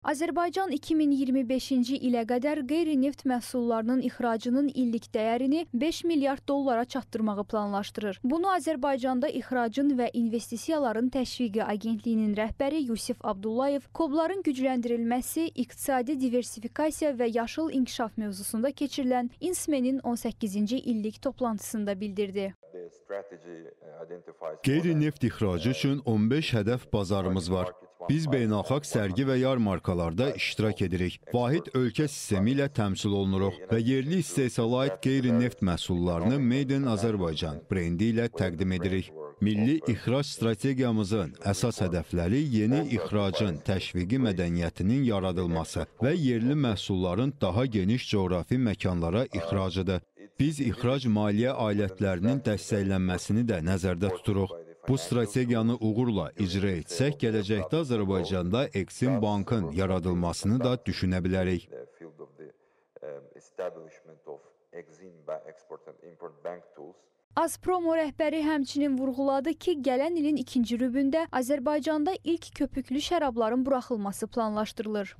Azərbaycan 2025-ci ilə qədər qeyri-neft məhsullarının ixracının illik dəyərini 5 milyard dollara çatdırmağı planlaşdırır. Bunu Azərbaycanda ixracın və investisiyaların təşviqi agentliyinin rəhbəri Yusif Abdullayev kobların gücləndirilməsi, iqtisadi diversifikasiya və yaşıl inkişaf mövzusunda keçirilən İnsmenin 18-ci illik toplantısında bildirdi. Uh, qeyri-neft ixracı üçün 15 hədəf bazarımız var. Biz beynəlxalq sərgi və yarmarkalarda iştirak edirik. Vahid ölkə sistemi ilə təmsil olunuruq və yerli istehsala aid qeyri-neft məhsullarını Made in Azərbaycan brendi ilə təqdim edirik. Milli ixrac strategiyamızın əsas hədəfləri yeni ixracın təşviqi mədəniyyətinin yaradılması və yerli məhsulların daha geniş coğrafi məkanlara ixracıdır. Biz ixrac maliyyə alətlərinin dəstəklənməsini də nəzərdə tuturuq. Bu strategiyanı uğurla icra etsək, gələcəkdə Azərbaycanda Eksim Bankın yaradılmasını da düşünə bilərik. Azpromo rəhbəri həmçinin vurğuladı ki, gələn ilin ikinci rübündə Azərbaycanda ilk köpüklü şərabların buraxılması planlaşdırılır.